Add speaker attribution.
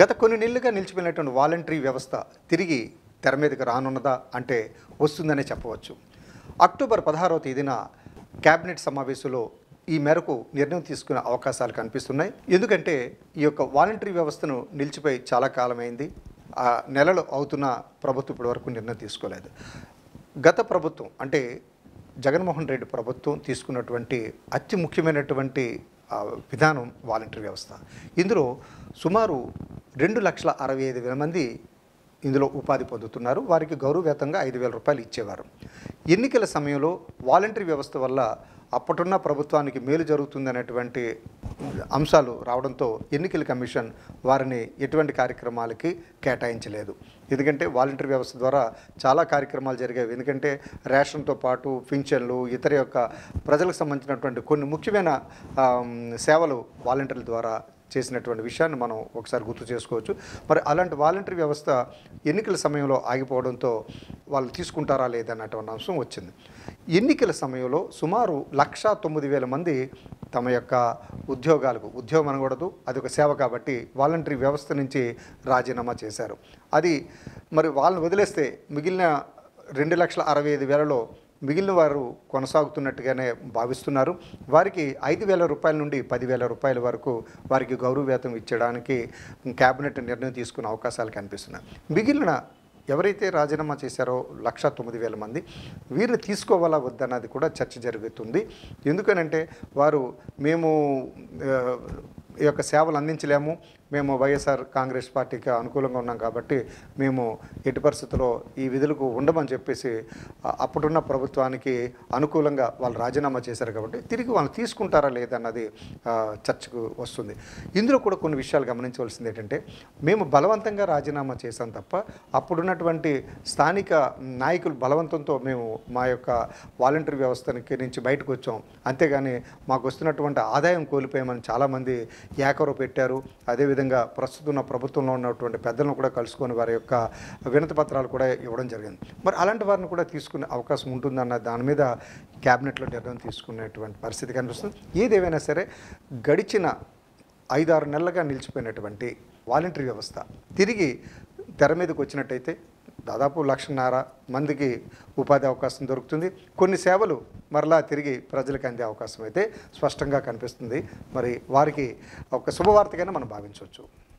Speaker 1: గత కొన్ని నెలలుగా నిలిచిపోయినటువంటి వాలంటరీ వ్యవస్థ తిరిగి తెర మీదకి రానున్నదా అంటే వస్తుందనే చెప్పవచ్చు అక్టోబర్ పదహారవ తేదీన కేబినెట్ సమావేశంలో ఈ మేరకు నిర్ణయం తీసుకునే అవకాశాలు కనిపిస్తున్నాయి ఎందుకంటే ఈ యొక్క వాలంటరీ వ్యవస్థను నిలిచిపోయి చాలా కాలమైంది ఆ నెలలు అవుతున్న ప్రభుత్వం ఇప్పటి వరకు నిర్ణయం తీసుకోలేదు గత ప్రభుత్వం అంటే జగన్మోహన్ రెడ్డి ప్రభుత్వం తీసుకున్నటువంటి అతి ముఖ్యమైనటువంటి విధానం వాలంటరీ వ్యవస్థ ఇందులో సుమారు రెండు లక్షల అరవై ఐదు వేల మంది ఇందులో ఉపాధి పొందుతున్నారు వారికి గౌరవవేతంగా ఐదు వేల రూపాయలు ఇచ్చేవారు ఎన్నికల సమయంలో వాలంటరీ వ్యవస్థ వల్ల అప్పటున్న ప్రభుత్వానికి మేలు జరుగుతుందనేటువంటి అంశాలు రావడంతో ఎన్నికల కమిషన్ వారిని ఎటువంటి కార్యక్రమాలకి కేటాయించలేదు ఎందుకంటే వాలంటరీ వ్యవస్థ ద్వారా చాలా కార్యక్రమాలు జరిగాయి ఎందుకంటే రేషన్తో పాటు పింఛన్లు ఇతర యొక్క ప్రజలకు సంబంధించినటువంటి కొన్ని ముఖ్యమైన సేవలు వాలంటీర్ల ద్వారా చేసినటువంటి విషయాన్ని మనం ఒకసారి గుర్తు చేసుకోవచ్చు మరి అలాంటి వాలంటరీ వ్యవస్థ ఎన్నికల సమయంలో ఆగిపోవడంతో వాళ్ళు తీసుకుంటారా లేదన్నటువంటి అంశం వచ్చింది ఎన్నికల సమయంలో సుమారు లక్ష తొమ్మిది వేల మంది తమ యొక్క ఉద్యోగాలకు ఉద్యోగం అనకూడదు అది ఒక సేవ కాబట్టి వాలంటరీ వ్యవస్థ నుంచి రాజీనామా చేశారు అది మరి వాళ్ళని వదిలేస్తే మిగిలిన రెండు లక్షల అరవై ఐదు వేలలో మిగిలిన వారు కొనసాగుతున్నట్టుగానే భావిస్తున్నారు వారికి ఐదు వేల రూపాయల నుండి పదివేల రూపాయల వరకు వారికి గౌరవ వేతం ఇచ్చడానికి క్యాబినెట్ నిర్ణయం తీసుకునే అవకాశాలు కనిపిస్తున్నాయి మిగిలిన ఎవరైతే రాజీనామా చేశారో లక్ష తొమ్మిది వేల మంది వీరిని తీసుకోవాలా వద్దన్నది కూడా చర్చ జరుగుతుంది ఎందుకనంటే వారు మేము ఈ యొక్క సేవలు అందించలేము మేము వైఎస్ఆర్ కాంగ్రెస్ పార్టీకి అనుకూలంగా ఉన్నాం కాబట్టి మేము ఎట్టి పరిస్థితుల్లో ఈ విధులకు ఉండమని చెప్పేసి అప్పుడున్న ప్రభుత్వానికి అనుకూలంగా వాళ్ళు రాజీనామా చేశారు కాబట్టి తిరిగి వాళ్ళు తీసుకుంటారా లేదన్నది చర్చకు వస్తుంది ఇందులో కూడా కొన్ని విషయాలు గమనించవలసింది ఏంటంటే మేము బలవంతంగా రాజీనామా చేశాం తప్ప అప్పుడున్నటువంటి స్థానిక నాయకులు బలవంతంతో మేము మా యొక్క వాలంటీర్ వ్యవస్థకి నుంచి బయటకు వచ్చాం అంతేగాని మాకు వస్తున్నటువంటి ఆదాయం కోల్పోయామని చాలామంది ఏకరు పెట్టారు అదేవిధంగా అదేవిధంగా ప్రస్తుతం ఉన్న ప్రభుత్వంలో ఉన్నటువంటి పెద్దలను కూడా కలుసుకొని వారి యొక్క వినతి పత్రాలు కూడా ఇవ్వడం జరిగింది మరి అలాంటి వారిని కూడా తీసుకునే అవకాశం ఉంటుందన్న దాని మీద క్యాబినెట్లో నిర్ణయం తీసుకునేటువంటి పరిస్థితి కనిపిస్తుంది ఏదేమైనా సరే గడిచిన ఐదారు నెలలుగా నిలిచిపోయినటువంటి వాలంటరీ వ్యవస్థ తిరిగి తెర మీదకి వచ్చినట్టయితే దాదాపు లక్షన్నర మందికి ఉపాధి అవకాశం దొరుకుతుంది కొన్ని సేవలు మరలా తిరిగి ప్రజలకు అందే అవకాశం అయితే స్పష్టంగా కనిపిస్తుంది మరి వారికి ఒక శుభవార్తగానే మనం భావించవచ్చు